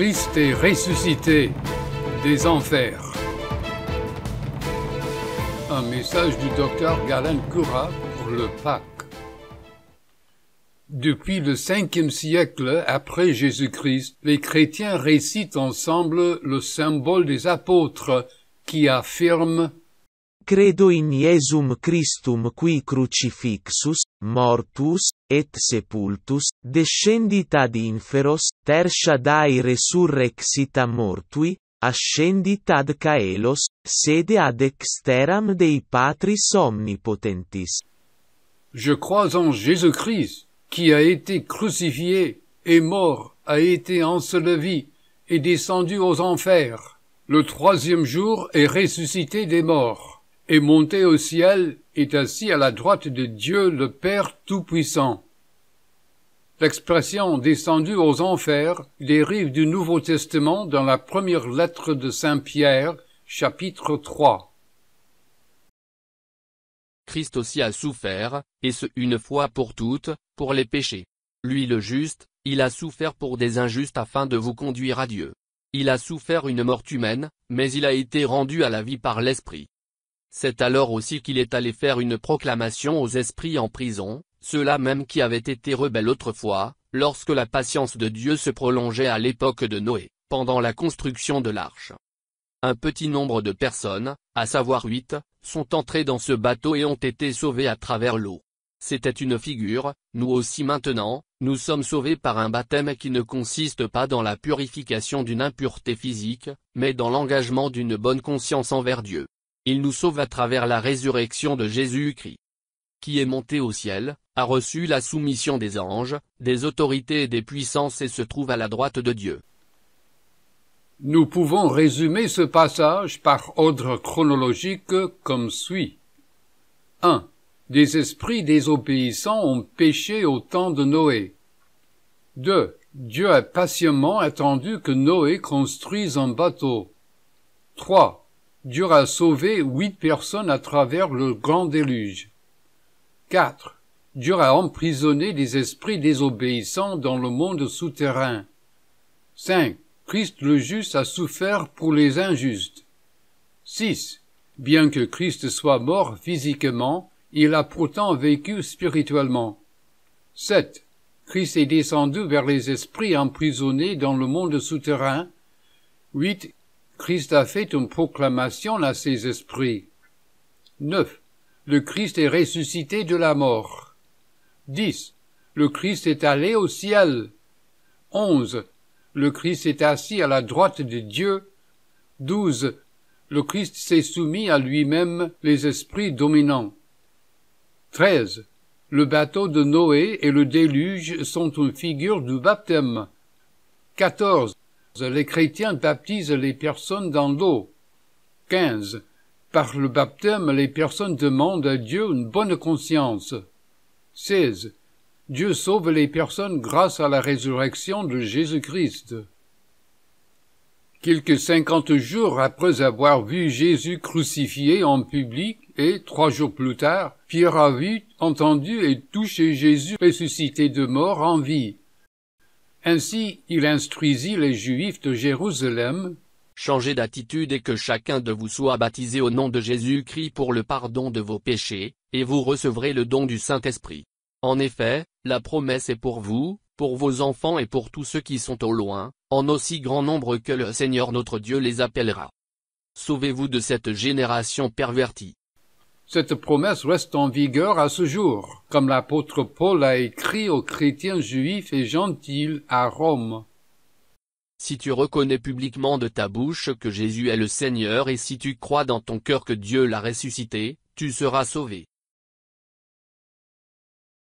Christ est ressuscité des enfers. Un message du docteur Galen Cura pour le Pâques. Depuis le 5e siècle après Jésus-Christ, les chrétiens récitent ensemble le symbole des apôtres qui affirme Credo in Jesum Christum qui crucifixus, mortus, et sepultus, descendit ad inferos, dai resurrexita mortui, ascendit ad caelos, sede ad exteram dei patris omnipotentis. Je crois en Jésus-Christ, qui a été crucifié et mort, a été enseveli et descendu aux enfers. Le troisième jour est ressuscité des morts et monté au ciel, est assis à la droite de Dieu le Père Tout-Puissant. L'expression descendue aux enfers dérive du Nouveau Testament dans la première lettre de Saint Pierre, chapitre 3. Christ aussi a souffert, et ce une fois pour toutes, pour les péchés. Lui le juste, il a souffert pour des injustes afin de vous conduire à Dieu. Il a souffert une mort humaine, mais il a été rendu à la vie par l'Esprit. C'est alors aussi qu'il est allé faire une proclamation aux esprits en prison, ceux-là même qui avaient été rebelles autrefois, lorsque la patience de Dieu se prolongeait à l'époque de Noé, pendant la construction de l'arche. Un petit nombre de personnes, à savoir huit, sont entrées dans ce bateau et ont été sauvées à travers l'eau. C'était une figure, nous aussi maintenant, nous sommes sauvés par un baptême qui ne consiste pas dans la purification d'une impureté physique, mais dans l'engagement d'une bonne conscience envers Dieu il nous sauve à travers la résurrection de Jésus-Christ. Qui est monté au ciel, a reçu la soumission des anges, des autorités et des puissances et se trouve à la droite de Dieu. Nous pouvons résumer ce passage par ordre chronologique comme suit. 1. Des esprits désobéissants ont péché au temps de Noé. 2. Dieu a patiemment attendu que Noé construise un bateau. 3. Dieu a sauvé huit personnes à travers le grand déluge. 4. Dieu a emprisonné des esprits désobéissants dans le monde souterrain. 5. Christ le juste a souffert pour les injustes. 6. Bien que Christ soit mort physiquement, il a pourtant vécu spirituellement. 7. Christ est descendu vers les esprits emprisonnés dans le monde souterrain. 8. Christ a fait une proclamation à ses esprits. 9. Le Christ est ressuscité de la mort. 10. Le Christ est allé au ciel. 11. Le Christ est assis à la droite de Dieu. 12. Le Christ s'est soumis à lui-même les esprits dominants. 13. Le bateau de Noé et le déluge sont une figure du baptême. 14. Les chrétiens baptisent les personnes dans l'eau. 15. Par le baptême, les personnes demandent à Dieu une bonne conscience. 16. Dieu sauve les personnes grâce à la résurrection de Jésus-Christ. Quelques cinquante jours après avoir vu Jésus crucifié en public et trois jours plus tard, Pierre a vu, entendu et touché Jésus ressuscité de mort en vie. Ainsi il instruisit les Juifs de Jérusalem. Changez d'attitude et que chacun de vous soit baptisé au nom de Jésus-Christ pour le pardon de vos péchés, et vous recevrez le don du Saint-Esprit. En effet, la promesse est pour vous, pour vos enfants et pour tous ceux qui sont au loin, en aussi grand nombre que le Seigneur notre Dieu les appellera. Sauvez-vous de cette génération pervertie. Cette promesse reste en vigueur à ce jour, comme l'apôtre Paul a écrit aux chrétiens juifs et gentils à Rome. Si tu reconnais publiquement de ta bouche que Jésus est le Seigneur et si tu crois dans ton cœur que Dieu l'a ressuscité, tu seras sauvé.